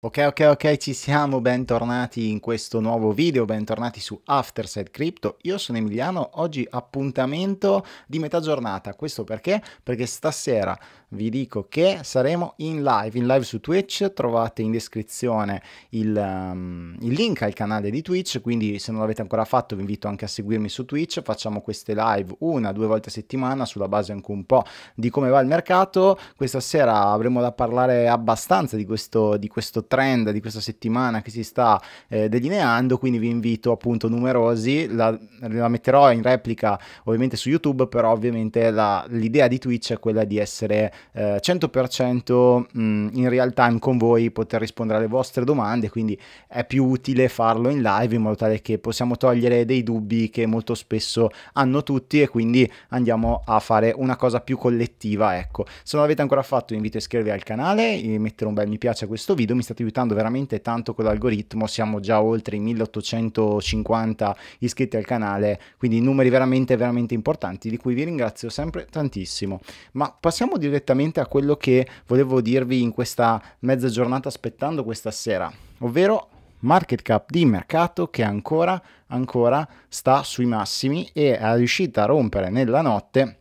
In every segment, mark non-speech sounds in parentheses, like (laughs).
Ok, ok, ok, ci siamo, bentornati in questo nuovo video, bentornati su Afterside Crypto. Io sono Emiliano, oggi appuntamento di metà giornata. Questo perché? Perché stasera vi dico che saremo in live, in live su Twitch, trovate in descrizione il, um, il link al canale di Twitch, quindi se non l'avete ancora fatto vi invito anche a seguirmi su Twitch, facciamo queste live una, due volte a settimana sulla base anche un po' di come va il mercato. Questa sera avremo da parlare abbastanza di questo, di questo trend di questa settimana che si sta eh, delineando, quindi vi invito appunto numerosi, la, la metterò in replica ovviamente su YouTube, però ovviamente la, l'idea di Twitch è quella di essere eh, 100% mh, mm, in real time con voi, poter rispondere alle vostre domande, quindi è più utile farlo in live in modo tale che possiamo togliere dei dubbi che molto spesso hanno tutti e quindi andiamo a fare una cosa più collettiva, ecco. Se non l'avete ancora fatto vi invito a iscrivervi al canale, mettere un bel mi piace a questo video, mi state aiutando veramente tanto con l'algoritmo, siamo già oltre i 1850 iscritti al canale, quindi numeri veramente veramente importanti di cui vi ringrazio sempre tantissimo. Ma passiamo direttamente a quello che volevo dirvi in questa mezza giornata aspettando questa sera, ovvero market cap di mercato che ancora, ancora sta sui massimi e è riuscita a rompere nella notte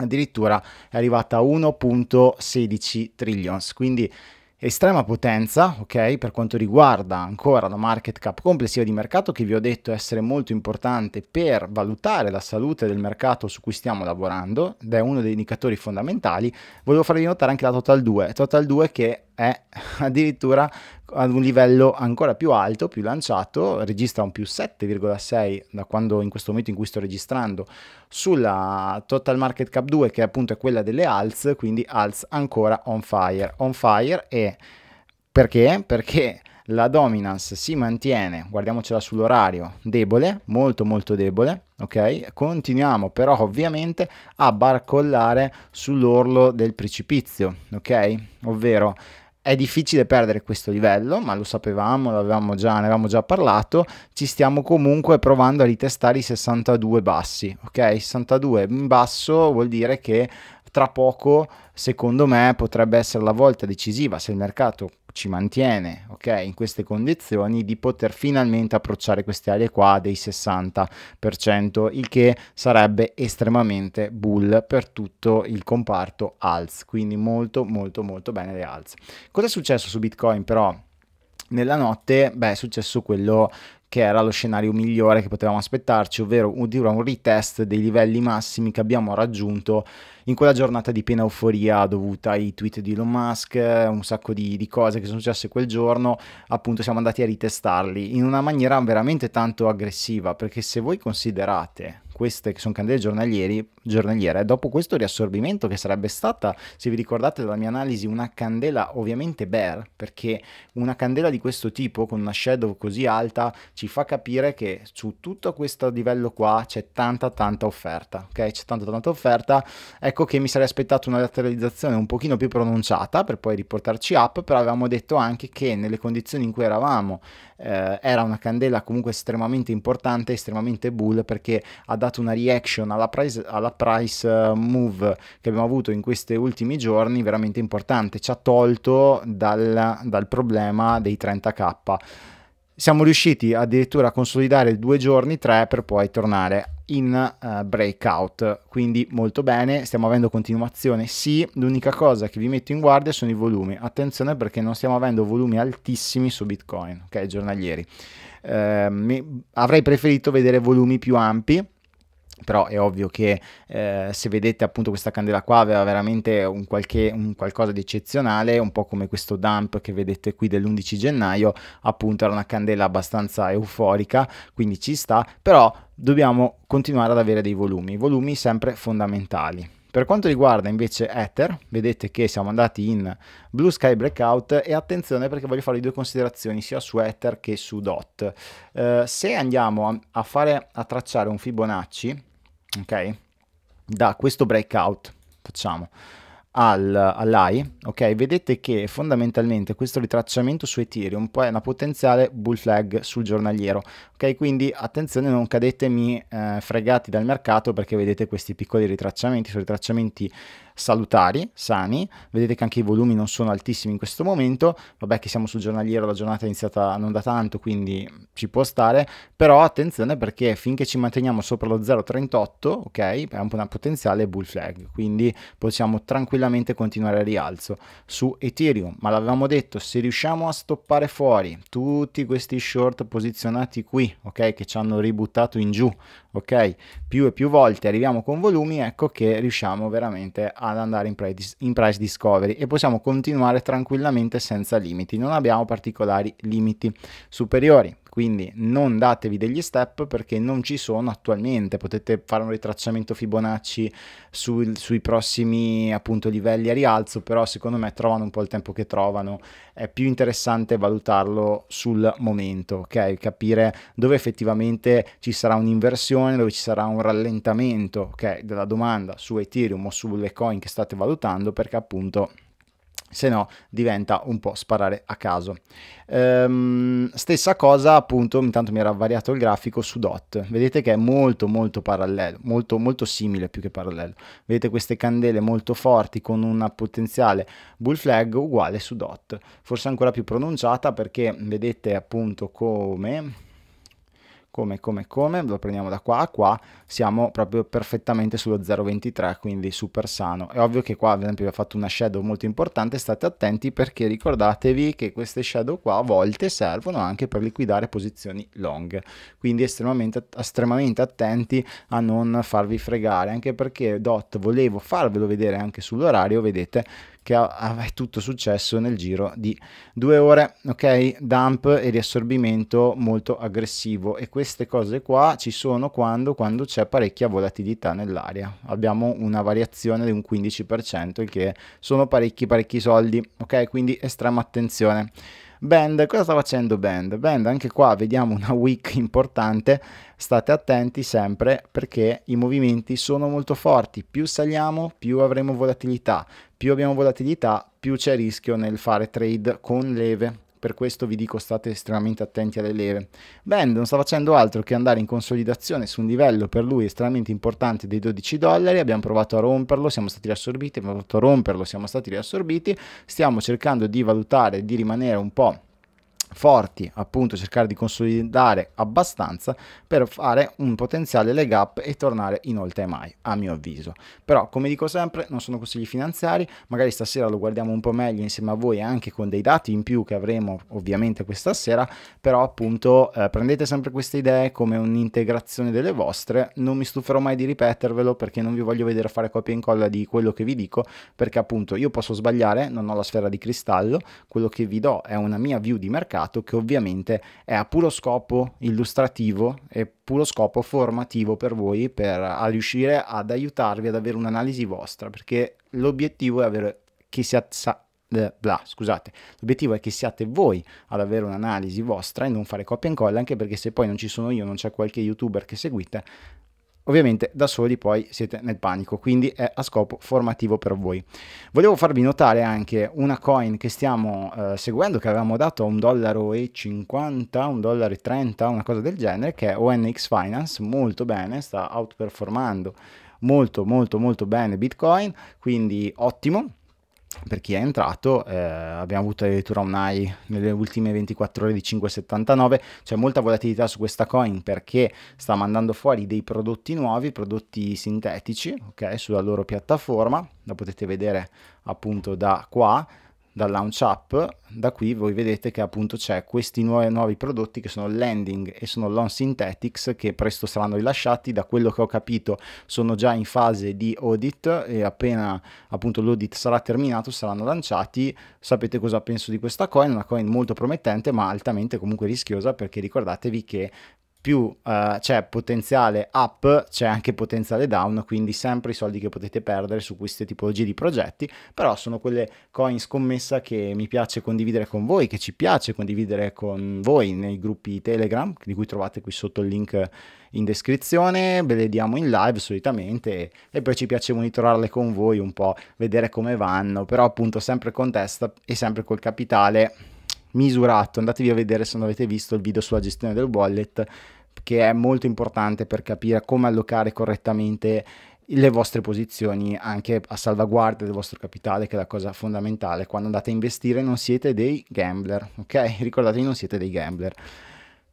addirittura è arrivata a 1.16 trillions quindi estrema potenza, ok, per quanto riguarda ancora la market cap complessiva di mercato che vi ho detto essere molto importante per valutare la salute del mercato su cui stiamo lavorando ed è uno degli indicatori fondamentali. Volevo farvi notare anche la Total 2, Total 2 che è (laughs) addirittura ad un livello ancora più alto, più lanciato, registra un più 7,6 da quando in questo momento in cui sto registrando sulla Total Market Cap 2 che appunto è quella delle alz, quindi alz ancora on fire. On fire e perché? Perché la dominance si mantiene, guardiamocela sull'orario, debole, molto molto debole, ok? Continuiamo però ovviamente a barcollare sull'orlo del precipizio, ok? Ovvero è difficile perdere questo livello, ma lo sapevamo, già, ne avevamo già parlato, ci stiamo comunque provando a ritestare i 62 bassi, ok? 62 in basso vuol dire che tra poco, secondo me, potrebbe essere la volta decisiva se il mercato ci mantiene ok in queste condizioni di poter finalmente approcciare queste aree qua dei 60%, il che sarebbe estremamente bull per tutto il comparto alz, quindi molto molto molto bene le alz. Cosa è successo su Bitcoin però? nella notte, beh, è successo quello che era lo scenario migliore che potevamo aspettarci, ovvero dura un retest dei livelli massimi che abbiamo raggiunto in quella giornata di piena euforia dovuta ai tweet di Elon Musk, un sacco di, di, cose che sono successe quel giorno, appunto siamo andati a ritestarli in una maniera veramente tanto aggressiva, perché se voi considerate queste che sono candele giornaliere, dopo questo riassorbimento che sarebbe stata, se vi ricordate dalla mia analisi, una candela ovviamente bear, perché una candela di questo tipo con una shadow così alta ci fa capire che su tutto questo livello qua c'è tanta tanta offerta, ok? C'è tanta tanta offerta, ecco che mi sarei aspettato una lateralizzazione un pochino più pronunciata per poi riportarci up, però avevamo detto anche che nelle condizioni in cui eravamo eh, era una candela comunque estremamente importante, estremamente bull perché ha dato dato una reaction alla price, alla price eh, move che abbiamo avuto in questi ultimi giorni veramente importante, ci ha tolto dal, dal problema dei 30k siamo riusciti addirittura a consolidare due giorni, tre, per poi tornare in uh, breakout. Quindi molto bene, stiamo avendo continuazione, sì. L'unica cosa che vi metto in guardia sono i volumi. Attenzione perché non stiamo avendo volumi altissimi su Bitcoin, ok, giornalieri. Eh, mi, avrei preferito vedere volumi più ampi, però è ovvio che eh, se vedete appunto questa candela qua aveva veramente un, qualche, un qualcosa di eccezionale, un po' come questo dump che vedete qui dell'11 gennaio, appunto era una candela abbastanza euforica, quindi ci sta, però dobbiamo continuare ad avere dei volumi, volumi sempre fondamentali. Per quanto riguarda invece Ether, vedete che siamo andati in Blue Sky Breakout e attenzione perché voglio fare due considerazioni sia su Ether che su DOT. Eh, se andiamo a, a, fare, a tracciare un Fibonacci, ok? Da questo breakout, facciamo, al, all'AI, ok? Vedete che fondamentalmente questo ritracciamento su Ethereum poi è una potenziale bull flag sul giornaliero, ok? Quindi attenzione, non cadetemi eh, fregati dal mercato perché vedete questi piccoli ritracciamenti, sono ritracciamenti salutari, sani. Vedete che anche i volumi non sono altissimi in questo momento. Vabbè che siamo sul giornaliero, la giornata è iniziata non da tanto, quindi ci può stare. Però attenzione perché finché ci manteniamo sopra lo 0,38, ok, è un una potenziale bull flag. Quindi possiamo tranquillamente continuare a rialzo su Ethereum. Ma l'avevamo detto, se riusciamo a stoppare fuori tutti questi short posizionati qui, ok, che ci hanno ributtato in giù, ok? Più e più volte arriviamo con volumi, ecco che riusciamo veramente ad andare in price, in price discovery e possiamo continuare tranquillamente senza limiti, non abbiamo particolari limiti superiori quindi non datevi degli step perché non ci sono attualmente, potete fare un ritracciamento Fibonacci sul, sui prossimi appunto livelli a rialzo, però secondo me trovano un po' il tempo che trovano, è più interessante valutarlo sul momento, ok? Capire dove effettivamente ci sarà un'inversione, dove ci sarà un rallentamento, ok? Della domanda su Ethereum o sulle coin che state valutando perché appunto se no diventa un po' sparare a caso. Ehm, stessa cosa appunto, intanto mi era variato il grafico su DOT, vedete che è molto molto parallelo, molto molto simile più che parallelo, vedete queste candele molto forti con una potenziale bull flag uguale su DOT, forse ancora più pronunciata perché vedete appunto come come, come, come, lo prendiamo da qua a qua, siamo proprio perfettamente sullo 0,23, quindi super sano. È ovvio che qua, ad esempio, vi ho fatto una shadow molto importante, state attenti perché ricordatevi che queste shadow qua a volte servono anche per liquidare posizioni long, quindi estremamente, estremamente attenti a non farvi fregare, anche perché DOT volevo farvelo vedere anche sull'orario, vedete che è tutto successo nel giro di due ore, ok? Dump e riassorbimento molto aggressivo e queste cose qua ci sono quando, quando c'è parecchia volatilità nell'aria. Abbiamo una variazione di un 15%, il che sono parecchi parecchi soldi, ok? Quindi estrema attenzione. Band, cosa sta facendo Band? Band, anche qua vediamo una week importante, state attenti sempre perché i movimenti sono molto forti, più saliamo più avremo volatilità, più abbiamo volatilità, più c'è rischio nel fare trade con leve. Per questo vi dico state estremamente attenti alle leve. Band non sta facendo altro che andare in consolidazione su un livello per lui estremamente importante dei 12 dollari. Abbiamo provato a romperlo, siamo stati riassorbiti, abbiamo provato a romperlo, siamo stati riassorbiti. Stiamo cercando di valutare, di rimanere un po' forti, appunto cercare di consolidare abbastanza per fare un potenziale leg up e tornare in all time high, a mio avviso. Però, come dico sempre, non sono consigli finanziari, magari stasera lo guardiamo un po' meglio insieme a voi anche con dei dati in più che avremo ovviamente questa sera, però appunto eh, prendete sempre queste idee come un'integrazione delle vostre, non mi stuferò mai di ripetervelo perché non vi voglio vedere fare copia e incolla di quello che vi dico, perché appunto io posso sbagliare, non ho la sfera di cristallo, quello che vi do è una mia view di mercato mercato che ovviamente è a puro scopo illustrativo e puro scopo formativo per voi per riuscire ad aiutarvi ad avere un'analisi vostra perché l'obiettivo è avere che si sa, bla, scusate, l'obiettivo è che siate voi ad avere un'analisi vostra e non fare copia e incolla, anche perché se poi non ci sono io, non c'è qualche youtuber che seguite, Ovviamente da soli poi siete nel panico, quindi è a scopo formativo per voi. Volevo farvi notare anche una coin che stiamo eh, seguendo, che avevamo dato a 1,50 dollaro, 1,30 dollaro, una cosa del genere, che è ONX Finance, molto bene, sta outperformando molto molto molto bene Bitcoin, quindi ottimo per chi è entrato, eh, abbiamo avuto addirittura un high nelle ultime 24 ore di 5,79, c'è molta volatilità su questa coin perché sta mandando fuori dei prodotti nuovi, prodotti sintetici, ok, sulla loro piattaforma, la potete vedere appunto da qua, dal launch up da qui voi vedete che appunto c'è questi nuovi, nuovi prodotti che sono Landing e sono Lawn Synthetics che presto saranno rilasciati, da quello che ho capito sono già in fase di audit e appena appunto l'audit sarà terminato saranno lanciati, sapete cosa penso di questa coin, una coin molto promettente ma altamente comunque rischiosa perché ricordatevi che più eh, c'è potenziale up, c'è anche potenziale down, quindi sempre i soldi che potete perdere su queste tipologie di progetti, però sono quelle coin scommessa che mi piace condividere con voi, che ci piace condividere con voi nei gruppi Telegram, di cui trovate qui sotto il link in descrizione, ve le diamo in live solitamente e poi ci piace monitorarle con voi un po', vedere come vanno, però appunto sempre con testa e sempre col capitale misurato, andatevi a vedere se non avete visto il video sulla gestione del wallet che è molto importante per capire come allocare correttamente le vostre posizioni anche a salvaguardia del vostro capitale che è la cosa fondamentale quando andate a investire non siete dei gambler ok (laughs) ricordatevi non siete dei gambler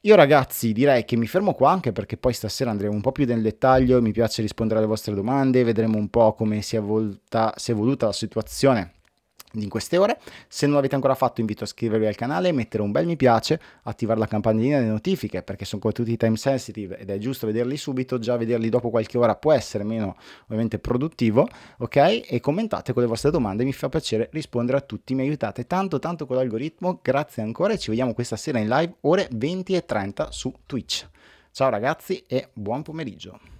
io ragazzi direi che mi fermo qua anche perché poi stasera andremo un po' più nel dettaglio, mi piace rispondere alle vostre domande, vedremo un po' come si è, volta, si è evoluta la situazione in queste ore. Se non l'avete ancora fatto invito a iscrivervi al canale, mettere un bel mi piace, attivare la campanellina delle notifiche perché sono contenuti time sensitive ed è giusto vederli subito, già vederli dopo qualche ora può essere meno ovviamente produttivo, ok? E commentate con le vostre domande, mi fa piacere rispondere a tutti, mi aiutate tanto tanto con l'algoritmo, grazie ancora e ci vediamo questa sera in live ore 20 e 30 su Twitch. Ciao ragazzi e buon pomeriggio.